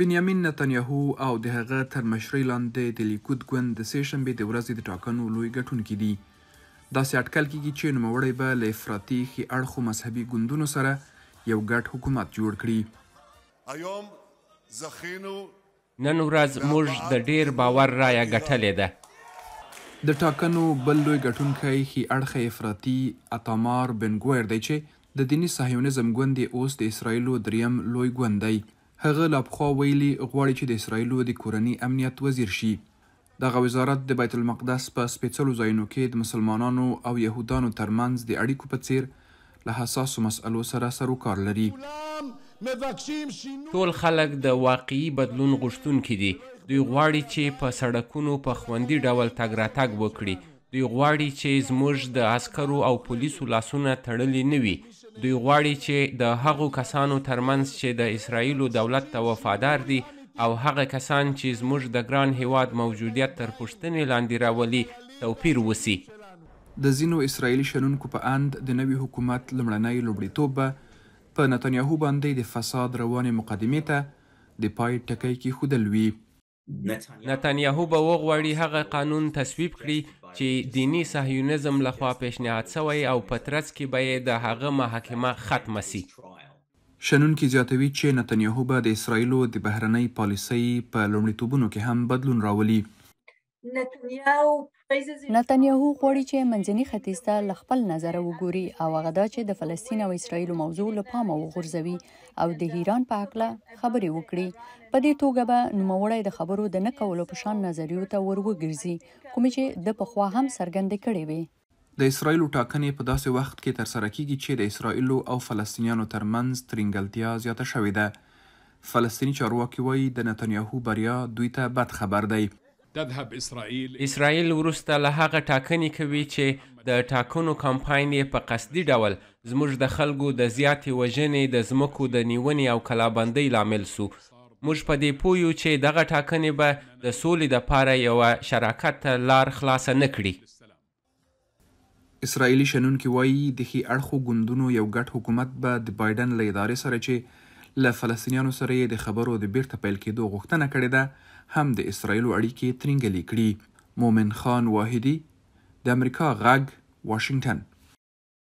بنیامین نتنیاهو او د هغه تر مشرۍ لاندې د لیکود ګوند د سې شنبې د ورځې د ټاکنو لوی ګټونکي دي داسې اټکل کیږي چې نوموړی به له افراطي ښي اړخو مذهبي ګوندونو سره یو ګډ حکومت جوړ کړي نن ورځ موږ د ډیر باور رایه ګټلې ده د ټاکنو بل لوی ګټونکی هی اړخه افراطي اتامار بن ګویر دی چې د دینی صهیونیزم ګوند اوس د اسرایلو دریم لوی ګوند دی هغه لا پخوا ویلي غواړي چې د اسرایلو د کورني امنیت وزیر شي دغه وزارت د بیت المقدس په سپیڅلو ځایونو کې د مسلمانانو او یهودانو ترمنځ د اړیکو په څیر له حساسو مسألو سره سر کار لري ټول خلک د واقعي بدلون غوښتونکي دي دوی غواړي چې په سړکونو په خوندي ډول تګ راتګ وکړي دوی غواړي چې زموږ د عسکرو او پولیسو لاسونه تړلې نه وي دوی غواړي چې د هغو کسانو ترمنځ چې د اسرایلو دولت ته وفادار دي او هغه کسان چې زموږ د ګران هیواد موجودیت تر پوښتنې لاندې راولي توپیر وسی د زینو اسرایلی شنونکو په اند د نوي حکومت لمړنۍ لومړیتوب به په نتانیاهو باندې د فساد روانې مقدمې ته د پای ټکی کیښودل وي نتانیاهو به وغواړي هغه قانون تصویب کړي چې دینی صهیونیزم لخوا پیشنهاد شوی او په ترڅ کې به د هغه محاکمه ختمه شي شنونکي زیاتوي چې نتنیاهو به د اسرایلو د بهرنۍ پالیسۍ په پا لومړیتوبونو کې هم بدلون راولي نتنیاهو غواړي چې منځني ختیځ ته له خپل نظر وګوري او هغه دا چې د فلسطین او اسرایلو موضوع له پامه وغورځوي او د ایران په اړه خبرې وکړي په دې توګه به نوموړی د خبرو د نه کولو په شان نظریو ته وروګرځي کوم چې د پخوا هم سرګند کړي وي د اسرایلو ټاکنې په داسې وخت کې ترسره کیږي چې د اسرایلو او فلسطینیانو ترمنځ ترنګلتیا زیاته شوې ده فلسطینی چارواکي وایي د نتنیاهو بریا دوی ته بد خبر دی اسرائیل وروسته له هغه ټاکنې کوي چې د ټاکنو کمپاین یې په قصدي ډول زموږ د خلکو د زیاتې وژنې د ځمکو د نیونې او کلابندۍ لامل سو موږ په دې پویو چې دغه ټاکنې به د سولې دپاره یوه شراکت لار خلاصه نه کړي اسرائیلي شنونکي وایي د ښي اړخو ګوندونو یو ګډ حکومت به د بایډن له ادارې سره چې له فلسطینیانو سره د خبرو د بیرته پیل کېدو غوښتنه کړې ده هم د اسرایلو اړیکې ترنګلې کړي مومن خان واحدی د امریکا غږ واشنگټن